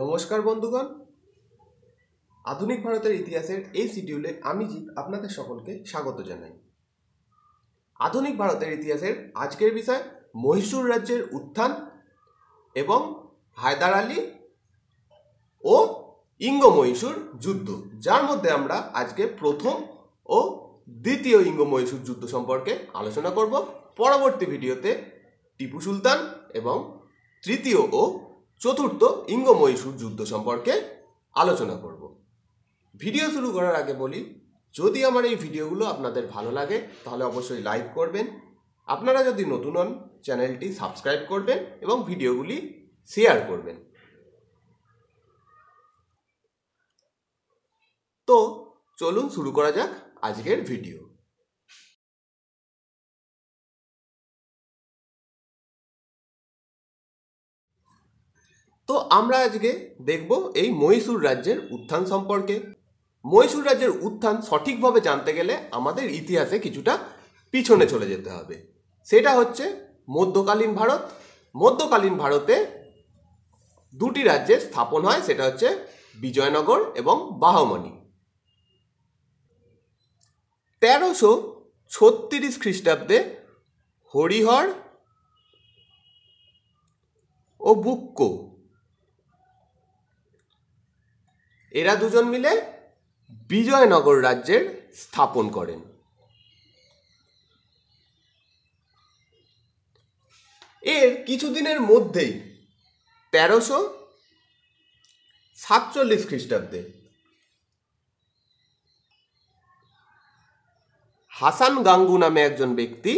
নমস্কার বন্ধুগণ আধুনিক ভারতের ইতিহাসের এই শিডিউলে আমি জিৎ আপনাদের সকলকে স্বাগত জানাই আধুনিক ভারতের ইতিহাসের আজকের বিষয় মহীশূর রাজ্যের উত্থান এবং হায়দার আলী ও ইঙ্গ মহীশূর যুদ্ধ যার মধ্যে আমরা আজকে প্রথম ও দ্বিতীয় ইঙ্গ মহীশূর যুদ্ধ সম্পর্কে আলোচনা করব পরবর্তী ভিডিওতে টিপু সুলতান এবং তৃতীয় ও চতুর্থ ইঙ্গ মহীশূর যুদ্ধ সম্পর্কে আলোচনা করব ভিডিও শুরু করার আগে বলি যদি আমার এই ভিডিওগুলো আপনাদের ভালো লাগে তাহলে অবশ্যই লাইক করবেন আপনারা যদি নতুন হন চ্যানেলটি সাবস্ক্রাইব করবেন এবং ভিডিওগুলি শেয়ার করবেন তো চলুন শুরু করা যাক আজকের ভিডিও তো আমরা আজকে দেখব এই মহীশূর রাজ্যের উত্থান সম্পর্কে মহীশূর রাজ্যের উত্থান সঠিকভাবে জানতে গেলে আমাদের ইতিহাসে কিছুটা পিছনে চলে যেতে হবে সেটা হচ্ছে মধ্যকালীন ভারত মধ্যকালীন ভারতে দুটি রাজ্যের স্থাপন হয় সেটা হচ্ছে বিজয়নগর এবং বাহমণি তেরোশো ছত্রিশ খ্রিস্টাব্দে হরিহর ও বুক্কো এরা দুজন মিলে বিজয়নগর রাজ্যের স্থাপন করেন এর কিছুদিনের মধ্যেই তেরোশো সাতচল্লিশ খ্রিস্টাব্দে হাসান গাঙ্গু নামে একজন ব্যক্তি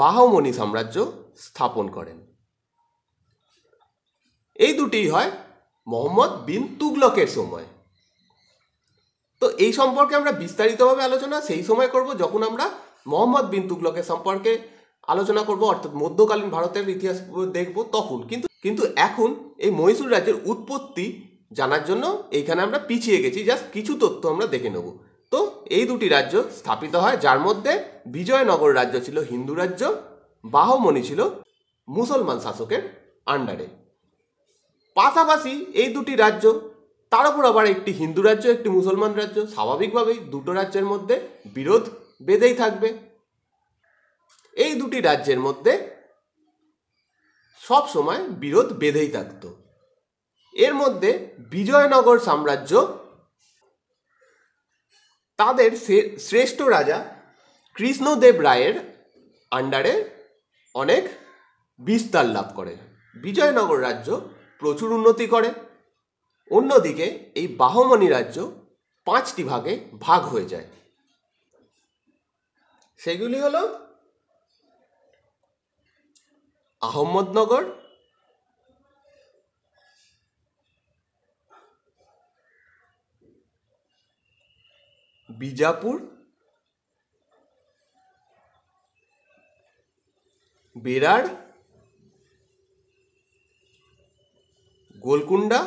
বাহমণি সাম্রাজ্য স্থাপন করেন এই দুটি হয় মোহাম্মদ বিন তুগলকের সময় তো এই সম্পর্কে আমরা বিস্তারিতভাবে আলোচনা সেই সময় করব যখন আমরা মোহাম্মদ বিন তুগলকের সম্পর্কে আলোচনা করব অর্থাৎ মধ্যকালীন ভারতের ইতিহাস দেখব তখন কিন্তু কিন্তু এখন এই মহীশূর রাজ্যের উৎপত্তি জানার জন্য এইখানে আমরা পিছিয়ে গেছি জাস্ট কিছু তথ্য আমরা দেখে নেব তো এই দুটি রাজ্য স্থাপিত হয় যার মধ্যে বিজয়নগর রাজ্য ছিল হিন্দু রাজ্য বাহমণি ছিল মুসলমান শাসকের আন্ডারে পাশাপাশি এই দুটি রাজ্য তার উপর আবার একটি হিন্দু রাজ্য একটি মুসলমান রাজ্য স্বাভাবিকভাবেই দুটো রাজ্যের মধ্যে বিরোধ বেঁধেই থাকবে এই দুটি রাজ্যের মধ্যে সব সময় বিরোধ বেঁধেই থাকত এর মধ্যে বিজয়নগর সাম্রাজ্য তাদের শ্রেষ্ঠ রাজা কৃষ্ণদেব রায়ের আন্ডারে অনেক বিস্তার লাভ করে বিজয়নগর রাজ্য প্রচুর উন্নতি করে অন্যদিকে এই বাহমণি রাজ্য পাঁচটি ভাগে ভাগ হয়ে যায় সেগুলি হল আহমদনগর বিজাপুর বিরাড় গোলকুন্ডা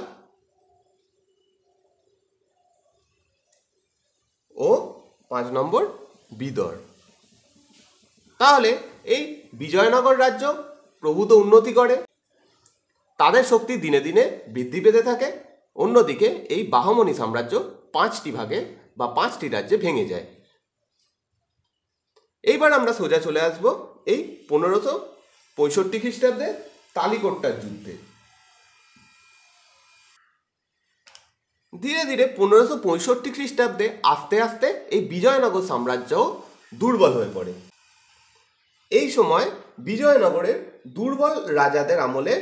ও পাঁচ নম্বর বিদর তাহলে এই বিজয়নগর রাজ্য প্রভূত উন্নতি করে তাদের শক্তি দিনে দিনে বৃদ্ধি পেতে থাকে অন্যদিকে এই বাহমনি সাম্রাজ্য পাঁচটি ভাগে বা পাঁচটি রাজ্যে ভেঙে যায় এইবার আমরা সোজা চলে আসব এই পনেরোশো পঁয়ষট্টি খ্রিস্টাব্দে তালিকোট্টার যুদ্ধে ধীরে ধীরে পনেরোশো পঁয়ষট্টি খ্রিস্টাব্দে আস্তে আস্তে এই বিজয়নগর সাম্রাজ্যও দুর্বল হয়ে পড়ে এই সময় বিজয়নগরের দুর্বল রাজাদের আমলে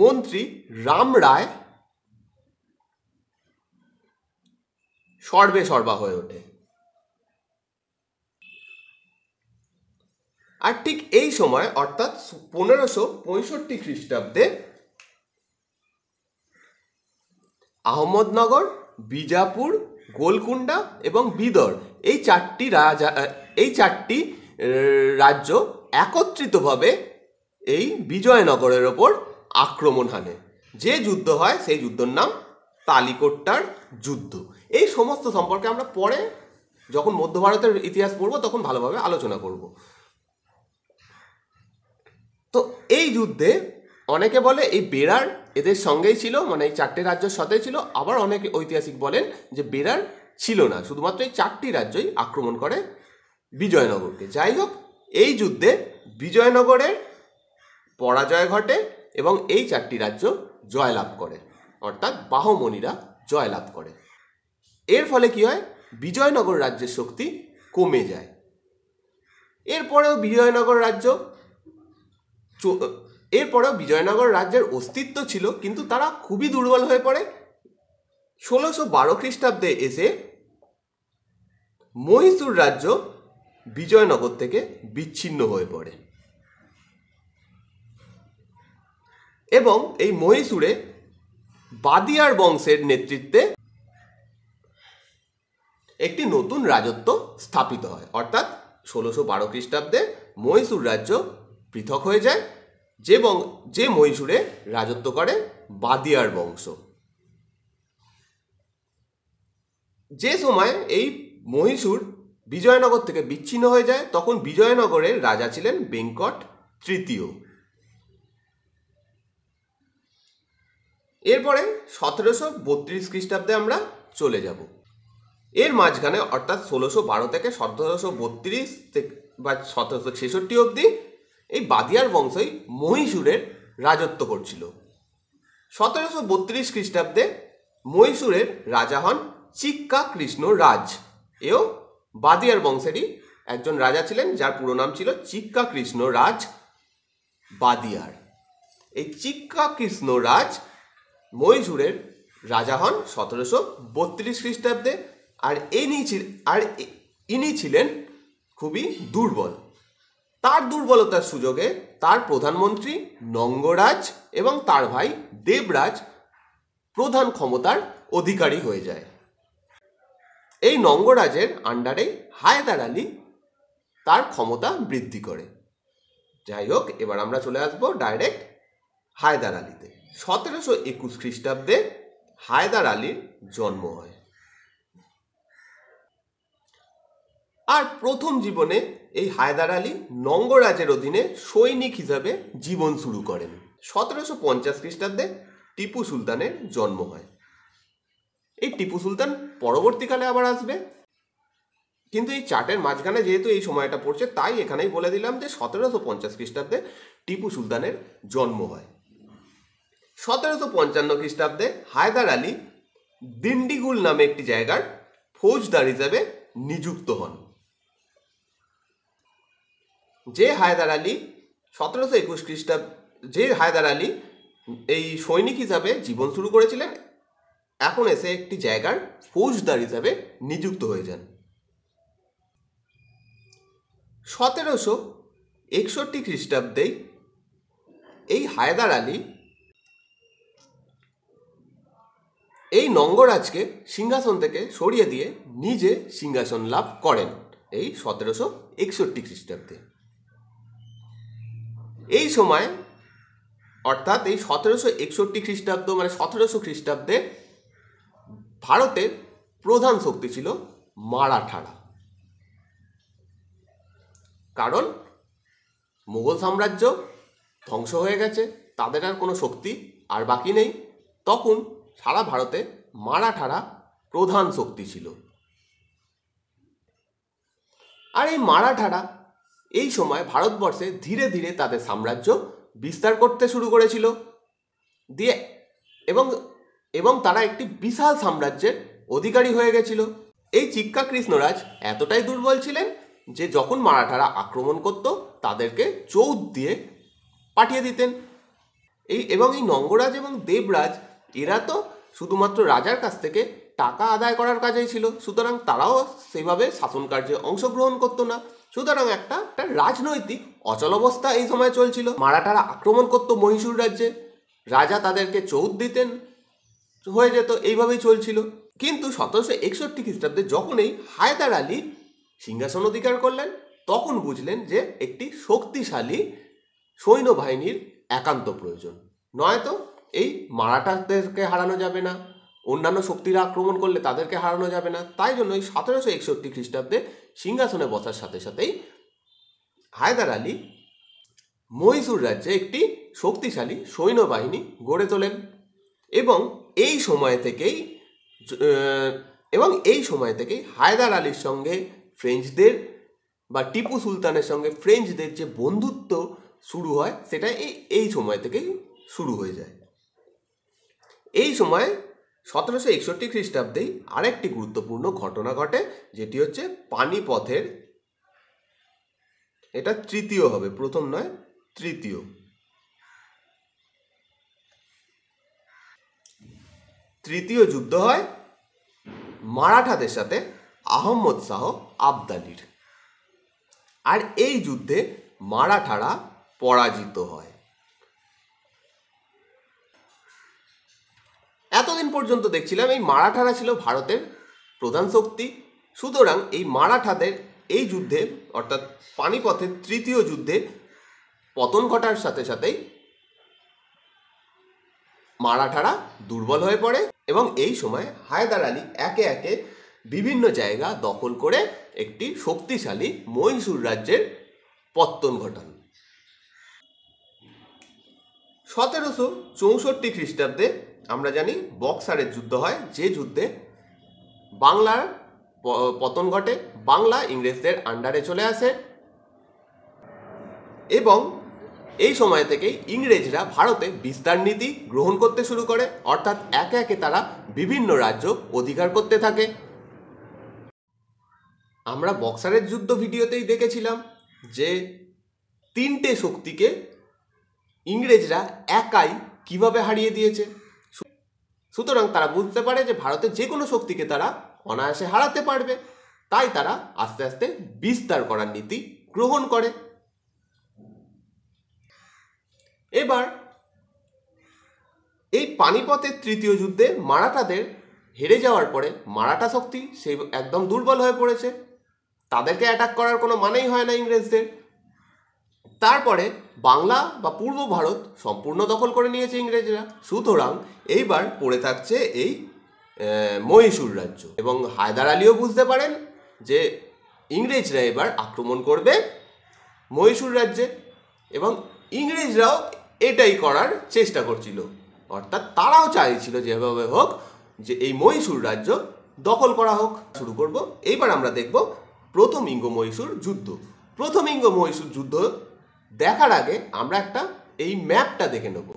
মন্ত্রী রাম রায় সর্বে সর্বা হয়ে ওঠে আর ঠিক এই সময় অর্থাৎ পনেরোশো পঁয়ষট্টি খ্রিস্টাব্দে আহমদনগর বিজাপুর গোলকুন্ডা এবং বিদর এই চারটি রাজা এই চারটি রাজ্য একত্রিতভাবে এই বিজয়নগরের ওপর আক্রমণ হানে যে যুদ্ধ হয় সেই যুদ্ধের নাম তালিকোট্টার যুদ্ধ এই সমস্ত সম্পর্কে আমরা পরে যখন মধ্য ভারতের ইতিহাস পড়ব তখন ভালোভাবে আলোচনা করব তো এই যুদ্ধে অনেকে বলে এই বেড়ার এদের সঙ্গেই ছিল মানে এই চারটে রাজ্যের সাথেই ছিল আবার অনেক ঐতিহাসিক বলেন যে বেরার ছিল না শুধুমাত্র এই চারটি রাজ্যই আক্রমণ করে বিজয়নগরকে যাই হোক এই যুদ্ধে বিজয়নগরের পরাজয় ঘটে এবং এই চারটি রাজ্য জয়লাভ করে অর্থাৎ বাহমণিরা জয়লাভ করে এর ফলে কি হয় বিজয়নগর রাজ্যের শক্তি কমে যায় এরপরেও বিজয়নগর রাজ্য এরপরেও বিজয়নগর রাজ্যের অস্তিত্ব ছিল কিন্তু তারা খুবই দুর্বল হয়ে পড়ে ষোলোশো বারো খ্রিস্টাব্দে এসে মহীশূর রাজ্য বিজয়নগর থেকে বিচ্ছিন্ন হয়ে পড়ে এবং এই মহীশূরে বাদিয়ার বংশের নেতৃত্বে একটি নতুন রাজত্ব স্থাপিত হয় অর্থাৎ ষোলোশো বারো খ্রিস্টাব্দে মহীশূর রাজ্য পৃথক হয়ে যায় যে বং যে মহীশূরে রাজত্ব করে বাদিয়ার বংশ যে সময় এই মহীশূর বিজয়নগর থেকে বিচ্ছিন্ন হয়ে যায় তখন বিজয়নগরের রাজা ছিলেন বেঙ্কট তৃতীয় এরপরে সতেরোশো বত্রিশ খ্রিস্টাব্দে আমরা চলে যাব এর মাঝখানে অর্থাৎ ষোলোশো বারো থেকে সতেরোশো বত্রিশ বা সতেরোশো ছেষট্টি অবধি এই বাদিয়ার বংশই মহীশূরের রাজত্ব করছিল সতেরোশো বত্রিশ খ্রিস্টাব্দে মহীশূরের রাজা হন চিক্কা কৃষ্ণ রাজ এও বাদিয়ার বংশেরই একজন রাজা ছিলেন যার পুরো নাম ছিল চিক্কা কৃষ্ণ রাজ বাদিয়ার এই চিক্কা কৃষ্ণ রাজ মহীশূরের রাজা হন সতেরোশো বত্রিশ খ্রিস্টাব্দে আর ইনি আর ইনি ছিলেন খুবই দুর্বল তার দুর্বলতার সুযোগে তার প্রধানমন্ত্রী নঙ্গরাজ এবং তার ভাই দেবরাজ প্রধান ক্ষমতার অধিকারী হয়ে যায় এই নঙ্গরাজের আন্ডারে হায়দার আলী তার ক্ষমতা বৃদ্ধি করে যাই হোক এবার আমরা চলে আসব ডাইরেক্ট হায়দার আলীতে সতেরোশো একুশ খ্রিস্টাব্দে হায়দার আলীর জন্ম হয় আর প্রথম জীবনে এই হায়দার আলী নঙ্গরাজের অধীনে সৈনিক হিসাবে জীবন শুরু করেন সতেরোশো পঞ্চাশ খ্রিস্টাব্দে টিপু সুলতানের জন্ম হয় এই টিপু সুলতান পরবর্তীকালে আবার আসবে কিন্তু এই চার্টের মাঝখানে যেহেতু এই সময়টা পড়ছে তাই এখানেই বলে দিলাম যে সতেরোশো পঞ্চাশ খ্রিস্টাব্দে টিপু সুলতানের জন্ম হয় সতেরোশো পঞ্চান্ন খ্রিস্টাব্দে হায়দার আলী দিন্ডিগুল নামে একটি জায়গার ফৌজদার হিসাবে নিযুক্ত হন যে হায়দার আলী সতেরোশো একুশ খ্রিস্টাব্দ যে হায়দার আলী এই সৈনিক হিসাবে জীবন শুরু করেছিলেন এখন এসে একটি জায়গার ফৌজদার হিসাবে নিযুক্ত হয়ে যান সতেরোশো একষট্টি খ্রিস্টাব্দেই এই হায়দার আলী এই নঙ্গরাজকে সিংহাসন থেকে সরিয়ে দিয়ে নিজে সিংহাসন লাভ করেন এই সতেরোশো একষট্টি খ্রিস্টাব্দে এই সময় অর্থাৎ এই সতেরোশো একষট্টি খ্রিস্টাব্দ মানে সতেরোশো খ্রিস্টাব্দে ভারতের প্রধান শক্তি ছিল মারাঠারা কারণ মুঘল সাম্রাজ্য ধ্বংস হয়ে গেছে তাদের আর কোনো শক্তি আর বাকি নেই তখন সারা ভারতে মারাঠারা প্রধান শক্তি ছিল আর এই মারাঠারা এই সময় ভারতবর্ষে ধীরে ধীরে তাদের সাম্রাজ্য বিস্তার করতে শুরু করেছিল দিয়ে এবং এবং তারা একটি বিশাল সাম্রাজ্যের অধিকারী হয়ে গেছিল এই চিক্কা কৃষ্ণরাজ এতটাই দুর্বল ছিলেন যে যখন মারাঠারা আক্রমণ করত তাদেরকে চৌদ দিয়ে পাঠিয়ে দিতেন এই এবং এই নঙ্গরাজ এবং দেবরাজ এরা তো শুধুমাত্র রাজার কাছ থেকে টাকা আদায় করার কাজেই ছিল সুতরাং তারাও সেভাবে শাসন কার্যে অংশগ্রহণ করতো না সুতরাং একটা রাজনৈতিক অবস্থা এই সময় চলছিল মারাঠারা আক্রমণ করত মহীশূর রাজ্যে রাজা তাদেরকে চৌধ দিতেন হয়ে যেত এইভাবেই চলছিল কিন্তু সতেরোশো একষট্টি খ্রিস্টাব্দে যখন এই হায়দার আলী সিংহাসন অধিকার করলেন তখন বুঝলেন যে একটি শক্তিশালী সৈন্যবাহিনীর একান্ত প্রয়োজন নয়তো এই মারাঠাদেরকে হারানো যাবে না অন্যান্য শক্তিরা আক্রমণ করলে তাদেরকে হারানো যাবে না তাই জন্য এই সতেরোশো একষট্টি খ্রিস্টাব্দে সিংহাসনে বসার সাথে সাথেই হায়দার আলী মহীশূর রাজ্যে একটি শক্তিশালী সৈন্যবাহিনী গড়ে তোলেন এবং এই সময় থেকেই এবং এই সময় থেকেই হায়দার আলীর সঙ্গে ফ্রেঞ্চদের বা টিপু সুলতানের সঙ্গে ফ্রেঞ্চদের যে বন্ধুত্ব শুরু হয় সেটা এই এই সময় থেকেই শুরু হয়ে যায় এই সময় সতেরোশো একষট্টি খ্রিস্টাব্দেই আরেকটি গুরুত্বপূর্ণ ঘটনা ঘটে যেটি হচ্ছে পানিপথের এটা তৃতীয় হবে প্রথম নয় তৃতীয় তৃতীয় যুদ্ধ হয় মারাঠাদের সাথে আহম্মদ শাহ আবদালির আর এই যুদ্ধে মারাঠারা পরাজিত হয় এতদিন পর্যন্ত দেখছিলাম এই মারাঠারা ছিল ভারতের প্রধান শক্তি সুতরাং এই মারাঠাদের এই যুদ্ধে অর্থাৎ পানিপথের তৃতীয় যুদ্ধে পতন ঘটার সাথে সাথেই মারাঠারা দুর্বল হয়ে পড়ে এবং এই সময় হায়দার আলী একে একে বিভিন্ন জায়গা দখল করে একটি শক্তিশালী মহীশূর রাজ্যের পত্তন ঘটান সতেরোশো চৌষট্টি খ্রিস্টাব্দে আমরা জানি বক্সারের যুদ্ধ হয় যে যুদ্ধে বাংলার পতন ঘটে বাংলা ইংরেজদের আন্ডারে চলে আসে এবং এই সময় থেকেই ইংরেজরা ভারতে বিস্তার নীতি গ্রহণ করতে শুরু করে অর্থাৎ একে একে তারা বিভিন্ন রাজ্য অধিকার করতে থাকে আমরা বক্সারের যুদ্ধ ভিডিওতেই দেখেছিলাম যে তিনটে শক্তিকে ইংরেজরা একাই কিভাবে হারিয়ে দিয়েছে সুতরাং তারা বুঝতে পারে যে ভারতের যে কোনো শক্তিকে তারা অনায়াসে হারাতে পারবে তাই তারা আস্তে আস্তে বিস্তার করার নীতি গ্রহণ করে এবার এই পানিপথের তৃতীয় যুদ্ধে মারাঠাদের হেরে যাওয়ার পরে মারাঠা শক্তি সে একদম দুর্বল হয়ে পড়েছে তাদেরকে অ্যাটাক করার কোনো মানেই হয় না ইংরেজদের তারপরে বাংলা বা পূর্ব ভারত সম্পূর্ণ দখল করে নিয়েছে ইংরেজরা সুতরাং এইবার পড়ে থাকছে এই মহীশূর রাজ্য এবং হায়দার আলীও বুঝতে পারেন যে ইংরেজরা এবার আক্রমণ করবে মহীশূর রাজ্যে এবং ইংরেজরাও এটাই করার চেষ্টা করছিল অর্থাৎ তারাও চাইছিল যেভাবে হোক যে এই মহীশূর রাজ্য দখল করা হোক শুরু করব এইবার আমরা দেখব প্রথম ইঙ্গ মহীশূর যুদ্ধ প্রথম ইঙ্গ মহীশূর যুদ্ধ দেখার আগে আমরা একটা এই ম্যাপটা দেখে নেব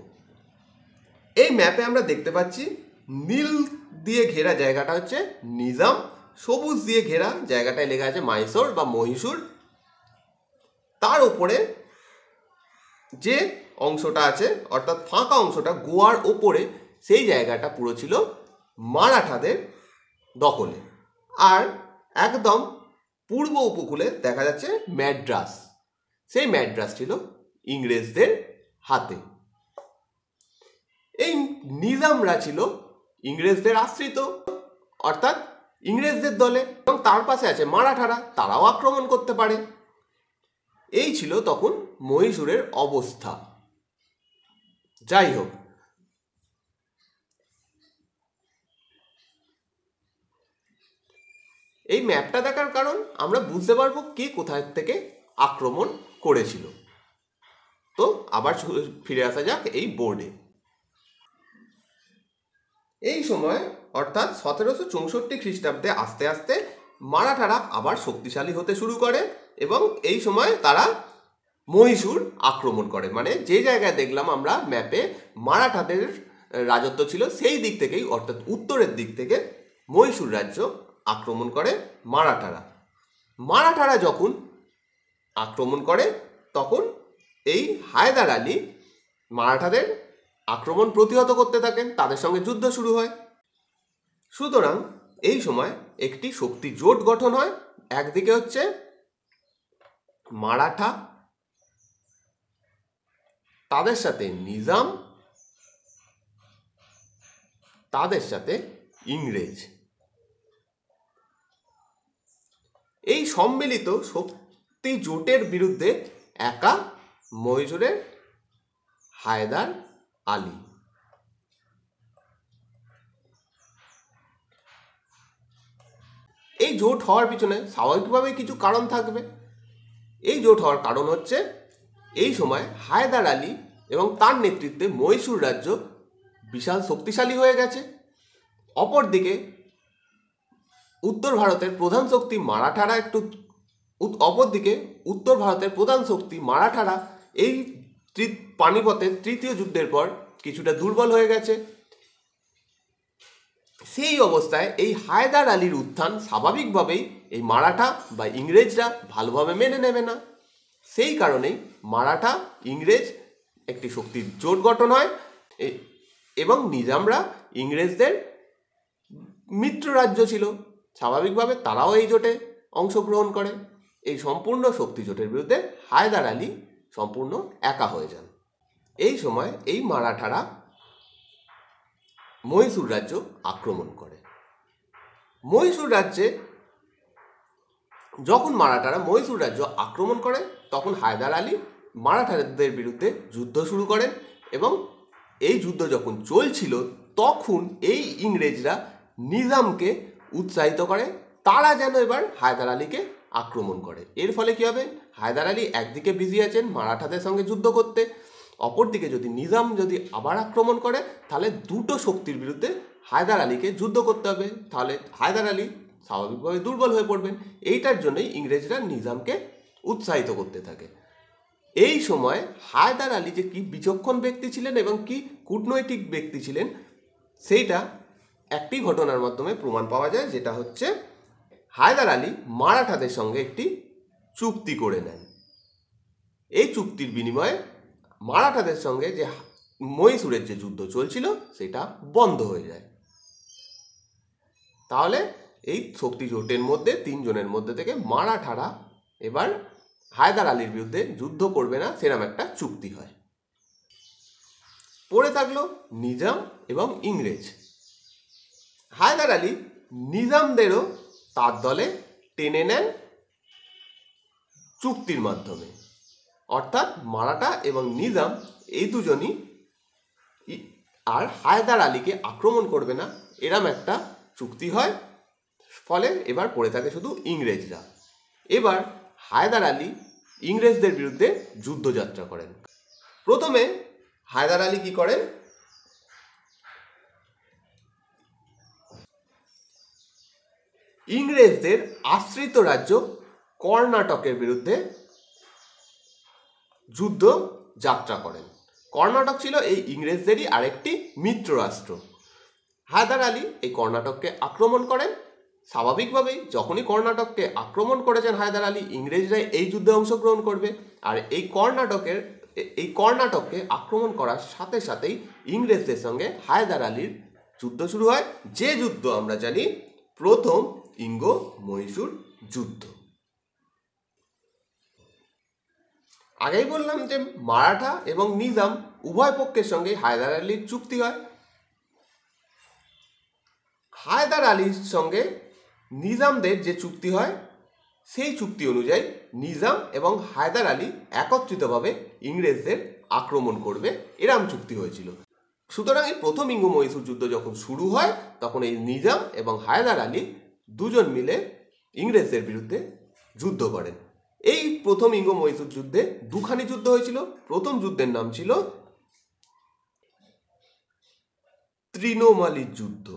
এই ম্যাপে আমরা দেখতে পাচ্ছি নীল দিয়ে ঘেরা জায়গাটা হচ্ছে নিজাম সবুজ দিয়ে ঘেরা জায়গাটায় লেখা আছে মাইসোর বা মহীশূর তার উপরে যে অংশটা আছে অর্থাৎ ফাঁকা অংশটা গোয়ার ওপরে সেই জায়গাটা পুরো ছিল মারাঠাদের দখলে আর একদম পূর্ব উপকূলে দেখা যাচ্ছে ম্যাড্রাস সেই ম্যাড্রাস ছিল ইংরেজদের হাতে এই নিজামরা ছিল ইংরেজদের আশ্রিত অর্থাৎ ইংরেজদের দলে এবং তার পাশে আছে মারাঠারা তারাও আক্রমণ করতে পারে এই ছিল তখন মহীশূরের অবস্থা যাই হোক এই ম্যাপটা দেখার কারণ আমরা বুঝতে পারবো কে কোথায় থেকে আক্রমণ করেছিল তো আবার ফিরে আসা যাক এই বোর্ডে এই সময় অর্থাৎ সতেরোশো চৌষট্টি খ্রিস্টাব্দে আস্তে আস্তে মারাঠারা আবার শক্তিশালী হতে শুরু করে এবং এই সময় তারা মহীশূর আক্রমণ করে মানে যে জায়গায় দেখলাম আমরা ম্যাপে মারাঠাদের রাজত্ব ছিল সেই দিক থেকেই অর্থাৎ উত্তরের দিক থেকে মহীশূর রাজ্য আক্রমণ করে মারাঠারা মারাঠারা যখন আক্রমণ করে তখন এই হায়দার আলী মারাঠাদের আক্রমণ প্রতিহত করতে থাকেন তাদের সঙ্গে যুদ্ধ শুরু হয় সুতরাং এই সময় একটি শক্তি জোট গঠন হয় একদিকে হচ্ছে মারাঠা তাদের সাথে নিজাম তাদের সাথে ইংরেজ এই সম্মিলিত শক্তি এই জোটের বিরুদ্ধে একা ময়জুরের হায়দার আলী এই জোট হওয়ার পিছনে স্বাভাবিকভাবেই কিছু কারণ থাকবে এই জোট হওয়ার কারণ হচ্ছে এই সময় হায়দার আলী এবং তার নেতৃত্বে মহীশূর রাজ্য বিশাল শক্তিশালী হয়ে গেছে অপরদিকে উত্তর ভারতের প্রধান শক্তি মারাঠারা একটু অপরদিকে উত্তর ভারতের প্রধান শক্তি মারাঠারা এই পানিপথের তৃতীয় যুদ্ধের পর কিছুটা দুর্বল হয়ে গেছে সেই অবস্থায় এই হায়দার আলীর উত্থান স্বাভাবিকভাবেই এই মারাঠা বা ইংরেজরা ভালোভাবে মেনে নেবে না সেই কারণেই মারাঠা ইংরেজ একটি শক্তির জোট গঠন হয় এবং নিজামরা ইংরেজদের মিত্র রাজ্য ছিল স্বাভাবিকভাবে তারাও এই জোটে অংশগ্রহণ করে এই সম্পূর্ণ শক্তিজোটের বিরুদ্ধে হায়দার আলী সম্পূর্ণ একা হয়ে যান এই সময় এই মারাঠারা মহীশূর রাজ্য আক্রমণ করে মহীশূর রাজ্যে যখন মারাঠারা মহীশূর রাজ্য আক্রমণ করে তখন হায়দার আলী মারাঠাদের বিরুদ্ধে যুদ্ধ শুরু করেন এবং এই যুদ্ধ যখন চলছিল তখন এই ইংরেজরা নিজামকে উৎসাহিত করে তারা যেন এবার হায়দার আলীকে আক্রমণ করে এর ফলে কী হবে হায়দার আলী একদিকে বিজি আছেন মারাঠাদের সঙ্গে যুদ্ধ করতে অপরদিকে যদি নিজাম যদি আবার আক্রমণ করে তাহলে দুটো শক্তির বিরুদ্ধে হায়দার আলীকে যুদ্ধ করতে হবে তাহলে হায়দার আলী স্বাভাবিকভাবে দুর্বল হয়ে পড়বেন এইটার জন্যই ইংরেজরা নিজামকে উৎসাহিত করতে থাকে এই সময় হায়দার আলী যে কি বিচক্ষণ ব্যক্তি ছিলেন এবং কি কূটনৈতিক ব্যক্তি ছিলেন সেইটা একটি ঘটনার মাধ্যমে প্রমাণ পাওয়া যায় যেটা হচ্ছে হায়দার আলী মারাঠাদের সঙ্গে একটি চুক্তি করে নেন এই চুক্তির বিনিময়ে মারাঠাদের সঙ্গে যে মহীশূরের যে যুদ্ধ চলছিল সেটা বন্ধ হয়ে যায় তাহলে এই শক্তি জোটের মধ্যে তিনজনের মধ্যে থেকে মারাঠারা এবার হায়দার আলীর বিরুদ্ধে যুদ্ধ করবে না সেরম একটা চুক্তি হয় পড়ে থাকলো নিজাম এবং ইংরেজ হায়দার আলী নিজামদেরও তার দলে টেনে নেন চুক্তির মাধ্যমে অর্থাৎ মারাঠা এবং নিজাম এই দুজনই আর হায়দার আলীকে আক্রমণ করবে না এরম একটা চুক্তি হয় ফলে এবার পড়ে থাকে শুধু ইংরেজরা এবার হায়দার আলী ইংরেজদের বিরুদ্ধে যুদ্ধযাত্রা করেন প্রথমে হায়দার আলী কী করেন ইংরেজদের আশ্রিত রাজ্য কর্ণাটকের বিরুদ্ধে যুদ্ধ যাত্রা করেন কর্ণাটক ছিল এই ইংরেজদেরই আরেকটি মিত্র রাষ্ট্র হায়দার আলী এই কর্ণাটককে আক্রমণ করেন স্বাভাবিকভাবেই যখনই কর্ণাটককে আক্রমণ করেছেন হায়দার আলী ইংরেজরা এই যুদ্ধে অংশগ্রহণ করবে আর এই কর্ণাটকের এই কর্ণাটককে আক্রমণ করার সাথে সাথেই ইংরেজদের সঙ্গে হায়দার আলীর যুদ্ধ শুরু হয় যে যুদ্ধ আমরা জানি প্রথম ইঙ্গ মহীশূর যুদ্ধ আগেই বললাম যে মারাঠা এবং নিজাম উভয় পক্ষের সঙ্গে হায়দার আলীর চুক্তি হয় হায়দার আলীর সঙ্গে নিজামদের যে চুক্তি হয় সেই চুক্তি অনুযায়ী নিজাম এবং হায়দার আলী একত্রিতভাবে ইংরেজদের আক্রমণ করবে এরাম চুক্তি হয়েছিল সুতরাং এই প্রথম ইঙ্গ মহীশূর যুদ্ধ যখন শুরু হয় তখন এই নিজাম এবং হায়দার আলী দুজন মিলে ইংরেজদের বিরুদ্ধে যুদ্ধ করেন এই প্রথম ইঙ্গ মহীশূর যুদ্ধে দুখানি যুদ্ধ হয়েছিল প্রথম যুদ্ধের নাম ছিল তৃণমালী যুদ্ধ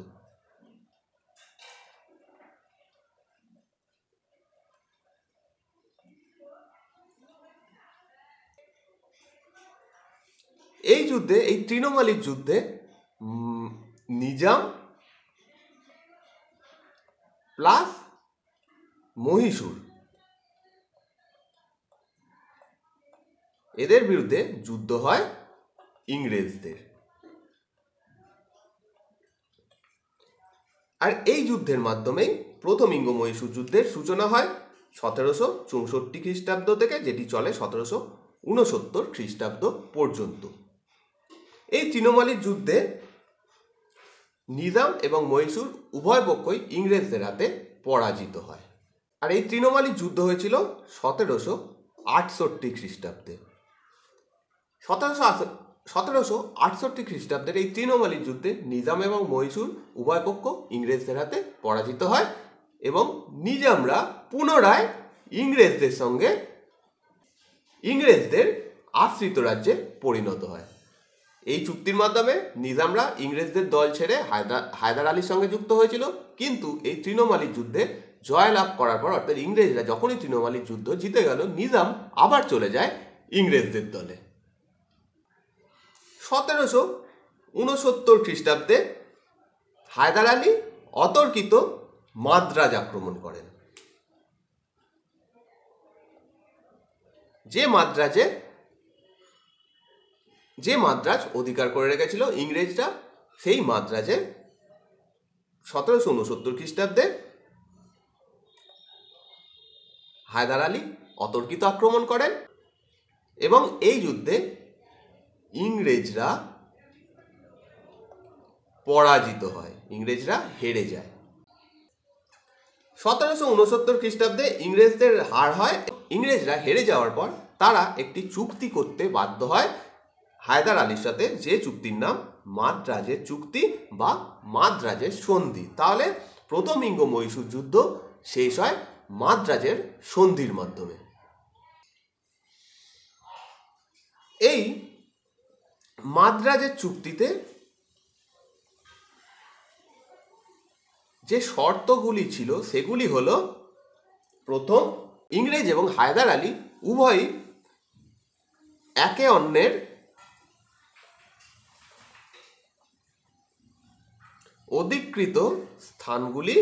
এই যুদ্ধে এই তৃণমালীর যুদ্ধে নিজাম প্লাস মহীশূর এদের বিরুদ্ধে যুদ্ধ হয় ইংরেজদের আর এই যুদ্ধের মাধ্যমেই প্রথম ইঙ্গ মহীশূর যুদ্ধের সূচনা হয় সতেরোশো চৌষট্টি খ্রিস্টাব্দ থেকে যেটি চলে সতেরোশো উনসত্তর খ্রিস্টাব্দ পর্যন্ত এই তৃণমালীর যুদ্ধে নিজাম এবং মহীশূর উভয় পক্ষই ইংরেজদের হাতে পরাজিত হয় আর এই তৃণমালী যুদ্ধ হয়েছিল সতেরোশো আটষট্টি খ্রিস্টাব্দে সতেরোশো সতেরোশো আটষট্টি খ্রিস্টাব্দের এই তৃণমালী যুদ্ধে নিজাম এবং মহীশূর উভয় পক্ষ ইংরেজদের হাতে পরাজিত হয় এবং নিজামরা পুনরায় ইংরেজদের সঙ্গে ইংরেজদের আশ্রিত রাজ্যে পরিণত হয় এই চুক্তির মাধ্যমে নিজামরা ইংরেজদের দল ছেড়ে হায়দার হায়দার আলীর সঙ্গে যুক্ত হয়েছিল কিন্তু এই তৃণমালী যুদ্ধে জয়লাভ করার পর অর্থাৎ ইংরেজরা যখনই তৃণমালী যুদ্ধ জিতে গেল নিজাম আবার চলে যায় ইংরেজদের দলে সতেরোশো ঊনসত্তর খ্রিস্টাব্দে হায়দার আলী অতর্কিত মাদ্রাজ আক্রমণ করেন যে মাদ্রাজে যে মাদ্রাজ অধিকার করে রেখেছিল ইংরেজরা সেই মাদ্রাজে সতেরোশো উনসত্তর খ্রিস্টাব্দে হায়দার আলী অতর্কিত আক্রমণ করেন এবং এই যুদ্ধে ইংরেজরা পরাজিত হয় ইংরেজরা হেরে যায় সতেরোশো উনসত্তর খ্রিস্টাব্দে ইংরেজদের হার হয় ইংরেজরা হেরে যাওয়ার পর তারা একটি চুক্তি করতে বাধ্য হয় হায়দার আলীর সাথে যে চুক্তির নাম মাদ্রাজের চুক্তি বা মাদ্রাজের সন্ধি তাহলে প্রথম ইঙ্গ মহীশূর যুদ্ধ শেষ হয় মাদ্রাজের সন্ধির মাধ্যমে এই মাদ্রাজের চুক্তিতে যে শর্তগুলি ছিল সেগুলি হল প্রথম ইংরেজ এবং হায়দার আলী উভয়ই একে অন্যের অধিকৃত স্থানগুলি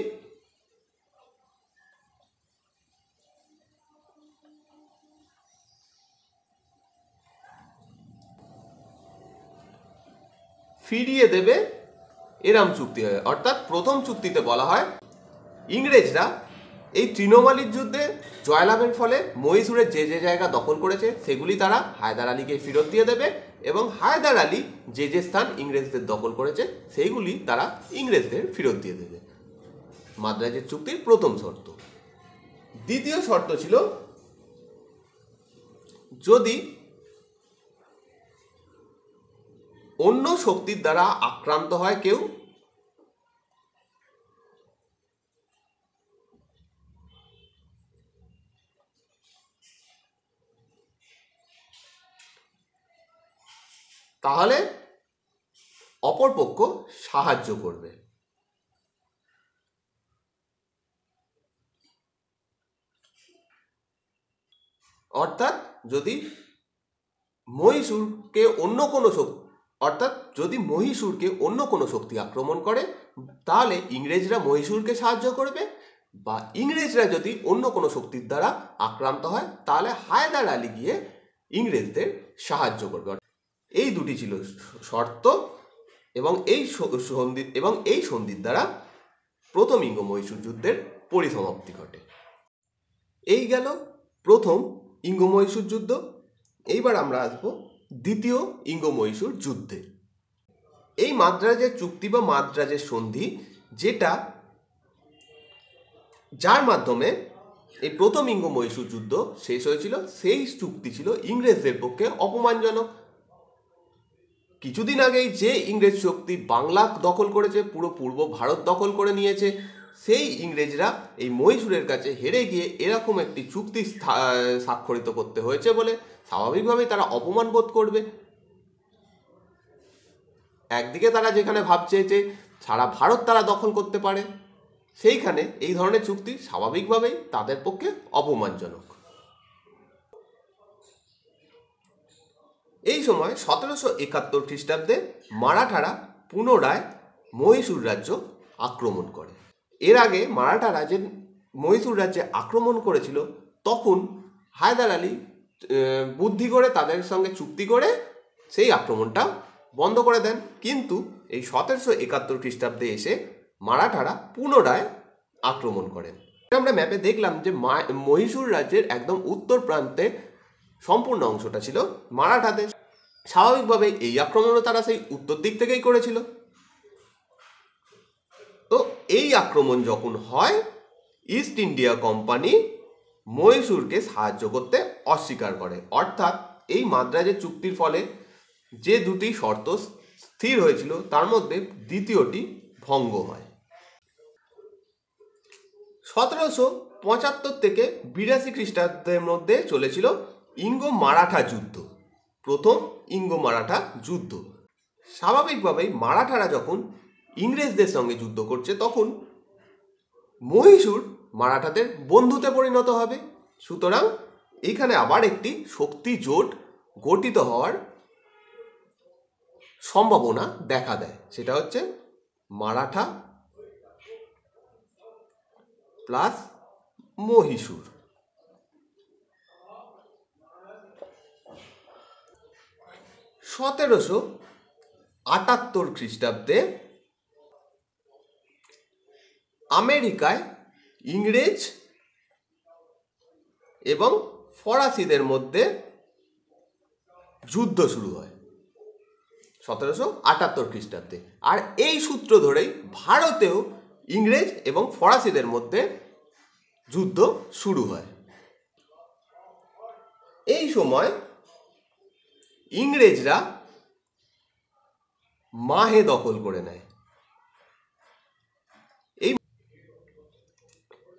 ফিরিয়ে দেবে এরাম চুক্তি হয় অর্থাৎ প্রথম চুক্তিতে বলা হয় ইংরেজরা এই তৃণমালির যুদ্ধে জয়লাভের ফলে মহীশূরের যে যে জায়গা দখল করেছে সেগুলি তারা হায়দার আলীকে ফেরত দিয়ে দেবে এবং হায়দার আলী যে যে স্থান ইংরেজদের দখল করেছে সেইগুলি তারা ইংরেজদের ফেরত দিয়ে দেবে মাদ্রাজের চুক্তির প্রথম শর্ত দ্বিতীয় শর্ত ছিল যদি অন্য শক্তির দ্বারা আক্রান্ত হয় কেউ তাহলে অপরপক্ষ সাহায্য করবে অর্থাৎ যদি মহীশূরকে অন্য কোনো শক্তি অর্থাৎ যদি মহীশূরকে অন্য কোনো শক্তি আক্রমণ করে তাহলে ইংরেজরা মহীশূরকে সাহায্য করবে বা ইংরেজরা যদি অন্য কোনো শক্তির দ্বারা আক্রান্ত হয় তাহলে হায়দার আলী গিয়ে ইংরেজদের সাহায্য করবে এই দুটি ছিল শর্ত এবং এই সন্ধি এবং এই সন্ধির দ্বারা প্রথম ইঙ্গ মহীশূর যুদ্ধের পরিসমাপ্তি ঘটে এই গেল প্রথম ইঙ্গ মহীশূর যুদ্ধ এইবার আমরা আসব দ্বিতীয় ইঙ্গ মহীশূর যুদ্ধে এই মাদ্রাজের চুক্তি বা মাদ্রাজের সন্ধি যেটা যার মাধ্যমে এই প্রথম ইঙ্গ মহীশূর যুদ্ধ শেষ হয়েছিল সেই চুক্তি ছিল ইংরেজদের পক্ষে অপমানজনক কিছুদিন আগেই যে ইংরেজ শক্তি বাংলা দখল করেছে পুরো পূর্ব ভারত দখল করে নিয়েছে সেই ইংরেজরা এই মহীশূরের কাছে হেরে গিয়ে এরকম একটি চুক্তি স্বাক্ষরিত করতে হয়েছে বলে স্বাভাবিকভাবেই তারা অপমান বোধ করবে একদিকে তারা যেখানে ভাবছে যে সারা ভারত তারা দখল করতে পারে সেইখানে এই ধরনের চুক্তি স্বাভাবিকভাবেই তাদের পক্ষে অপমানজনক এই সময় সতেরোশো একাত্তর খ্রিস্টাব্দে মারাঠারা পুনরায় মহীশূর রাজ্য আক্রমণ করে এর আগে মারাঠারা যে মহীশূর রাজ্যে আক্রমণ করেছিল তখন হায়দার আলী বুদ্ধি করে তাদের সঙ্গে চুক্তি করে সেই আক্রমণটা বন্ধ করে দেন কিন্তু এই সতেরোশো একাত্তর খ্রিস্টাব্দে এসে মারাঠারা পুনরায় আক্রমণ করেন আমরা ম্যাপে দেখলাম যে মহীশূর রাজ্যের একদম উত্তর প্রান্তে সম্পূর্ণ অংশটা ছিল মারাঠাদের স্বাভাবিকভাবে এই আক্রমণও তারা সেই উত্তর দিক থেকেই করেছিল তো এই আক্রমণ যখন হয় ইস্ট ইন্ডিয়া কোম্পানি মহীশূরকে সাহায্য করতে অস্বীকার করে অর্থাৎ এই মাদ্রাজের চুক্তির ফলে যে দুটি শর্ত স্থির হয়েছিল তার মধ্যে দ্বিতীয়টি ভঙ্গ হয় সতেরোশো পঁচাত্তর থেকে বিরাশি খ্রিস্টাব্দের মধ্যে চলেছিল ইঙ্গ মারাঠা যুদ্ধ প্রথম ইঙ্গ মারাঠা যুদ্ধ স্বাভাবিকভাবেই মারাঠারা যখন ইংরেজদের সঙ্গে যুদ্ধ করছে তখন মহীশূর মারাঠাদের বন্ধুতে পরিণত হবে সুতরাং এখানে আবার একটি শক্তি জোট গঠিত হওয়ার সম্ভাবনা দেখা দেয় সেটা হচ্ছে মারাঠা প্লাস মহীশূর সতেরোশো আটাত্তর খ্রিস্টাব্দে আমেরিকায় ইংরেজ এবং ফরাসিদের মধ্যে যুদ্ধ শুরু হয় সতেরোশো আটাত্তর খ্রিস্টাব্দে আর এই সূত্র ধরেই ভারতেও ইংরেজ এবং ফরাসিদের মধ্যে যুদ্ধ শুরু হয় এই সময় ইংরেজরা মাহে দখল করে নেয় এই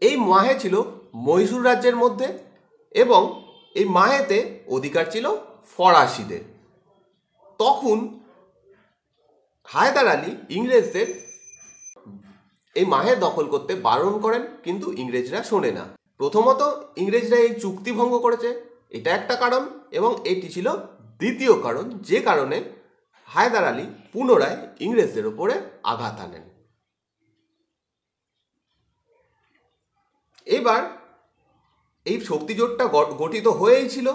এই মাহে ছিল মহীশূর রাজ্যের মধ্যে এবং এই মাহেতে অধিকার ছিল ফরাসিদের তখন হায়দার আলী ইংরেজদের এই মাহে দখল করতে বারণ করেন কিন্তু ইংরেজরা শোনে না প্রথমত ইংরেজরা এই চুক্তি ভঙ্গ করেছে এটা একটা কারণ এবং এটি ছিল দ্বিতীয় কারণ যে কারণে হায়দার আলী পুনরায় ইংরেজদের ওপরে আঘাত আনেন এবার এই শক্তিজোটটা গঠিত হয়েই ছিল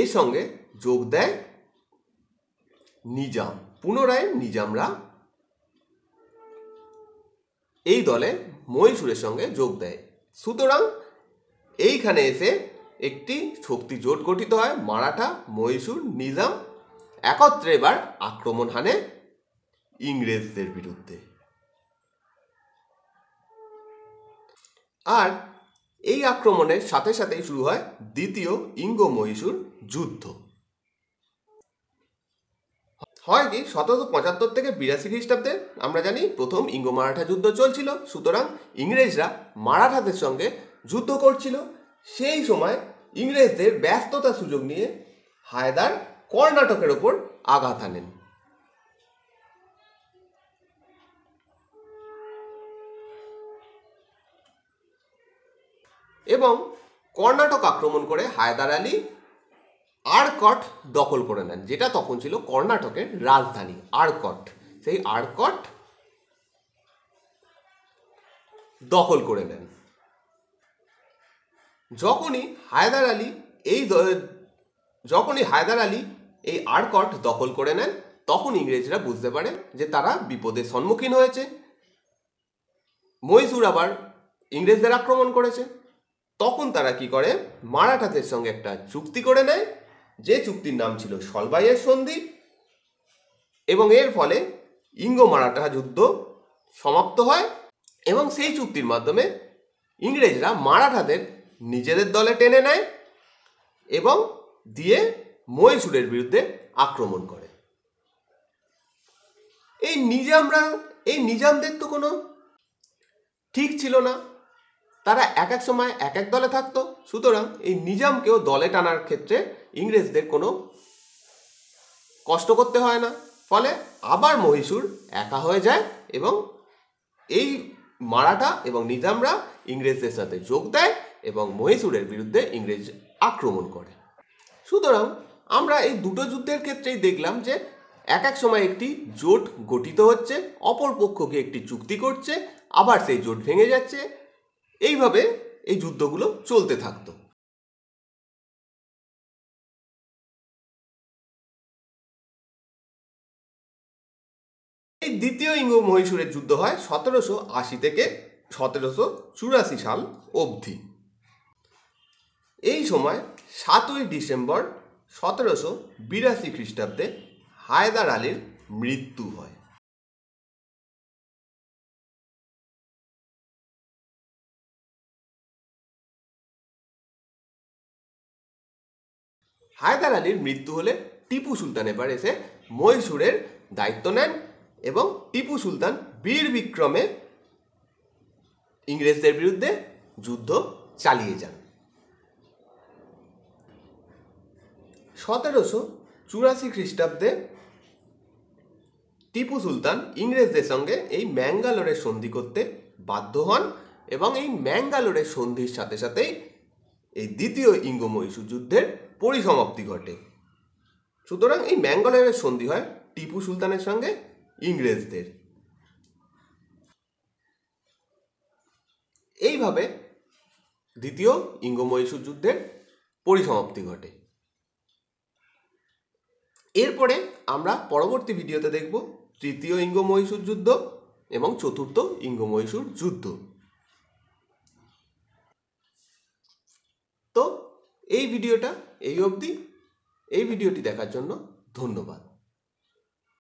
এর সঙ্গে যোগ দেয় নিজাম পুনরায় নিজামরা এই দলে মহীশূরের সঙ্গে যোগ দেয় সুতরাং এইখানে এসে একটি শক্তি জোট গঠিত হয় মারাঠা মহীশূর নিজাম একত্রে এবার আক্রমণ হানে ইংরেজদের বিরুদ্ধে আর এই আক্রমণের সাথে সাথেই শুরু হয় দ্বিতীয় ইঙ্গ মহীশূর যুদ্ধ হয় কি সতেরোশো পঁচাত্তর থেকে বিরাশি খ্রিস্টাব্দে আমরা জানি প্রথম ইঙ্গ মারাঠা যুদ্ধ চলছিল সুতরাং ইংরেজরা মারাঠাদের সঙ্গে যুদ্ধ করছিল সেই সময় ইংরেজদের ব্যস্ততা সুযোগ নিয়ে হায়দার কর্ণাটকের ওপর আঘাত আনেন এবং কর্ণাটক আক্রমণ করে হায়দার আলী আরকট দখল করে নেন যেটা তখন ছিল কর্ণাটকের রাজধানী আরকট সেই আরকট দখল করে নেন যখনই হায়দার আলী এই যখনই হায়দার আলী এই আরকট দখল করে নেন তখন ইংরেজরা বুঝতে পারে যে তারা বিপদের সম্মুখীন হয়েছে মহীশূর আবার ইংরেজদের আক্রমণ করেছে তখন তারা কি করে মারাঠাদের সঙ্গে একটা চুক্তি করে নেয় যে চুক্তির নাম ছিল সলবাইয়ের সন্ধি এবং এর ফলে ইঙ্গ মারাঠা যুদ্ধ সমাপ্ত হয় এবং সেই চুক্তির মাধ্যমে ইংরেজরা মারাঠাদের নিজেদের দলে টেনে নেয় এবং দিয়ে মহীশূরের বিরুদ্ধে আক্রমণ করে এই নিজামরা এই নিজামদের তো কোনো ঠিক ছিল না তারা এক এক সময় এক এক দলে থাকতো সুতরাং এই নিজামকেও দলে টানার ক্ষেত্রে ইংরেজদের কোনো কষ্ট করতে হয় না ফলে আবার মহীশূর একা হয়ে যায় এবং এই মারাঠা এবং নিজামরা ইংরেজদের সাথে যোগ দেয় এবং মহীশূরের বিরুদ্ধে ইংরেজ আক্রমণ করে সুতরাং আমরা এই দুটো যুদ্ধের ক্ষেত্রেই দেখলাম যে এক এক সময় একটি জোট গঠিত হচ্ছে অপর পক্ষকে একটি চুক্তি করছে আবার সেই জোট ভেঙে যাচ্ছে এইভাবে এই যুদ্ধগুলো চলতে থাকতো এই দ্বিতীয় ইঙ্গ মহীশূরের যুদ্ধ হয় সতেরোশো আশি থেকে সতেরোশো চুরাশি সাল অবধি এই সময় সাতই ডিসেম্বর সতেরোশো বিরাশি খ্রিস্টাব্দে হায়দার আলীর মৃত্যু হয় হায়দার আলীর মৃত্যু হলে টিপু সুলতান এবার এসে মহীশূরের দায়িত্ব নেন এবং টিপু সুলতান বীর বিক্রমে ইংরেজদের বিরুদ্ধে যুদ্ধ চালিয়ে যান সতেরোশো চুরাশি খ্রিস্টাব্দে টিপু সুলতান ইংরেজদের সঙ্গে এই ম্যাঙ্গালোরের সন্ধি করতে বাধ্য হন এবং এই ম্যাঙ্গালোরের সন্ধির সাথে সাথেই এই দ্বিতীয় ইঙ্গ মহীশূর যুদ্ধের পরিসমাপ্তি ঘটে সুতরাং এই ম্যাঙ্গালোরের সন্ধি হয় টিপু সুলতানের সঙ্গে ইংরেজদের এইভাবে দ্বিতীয় ইঙ্গ মহীশূর যুদ্ধের পরিসমাপ্তি ঘটে এরপরে আমরা পরবর্তী ভিডিওতে দেখব তৃতীয় ইঙ্গ মহীশূর যুদ্ধ এবং চতুর্থ ইঙ্গ মহীশূর যুদ্ধ তো এই ভিডিওটা এই অবধি এই ভিডিওটি দেখার জন্য ধন্যবাদ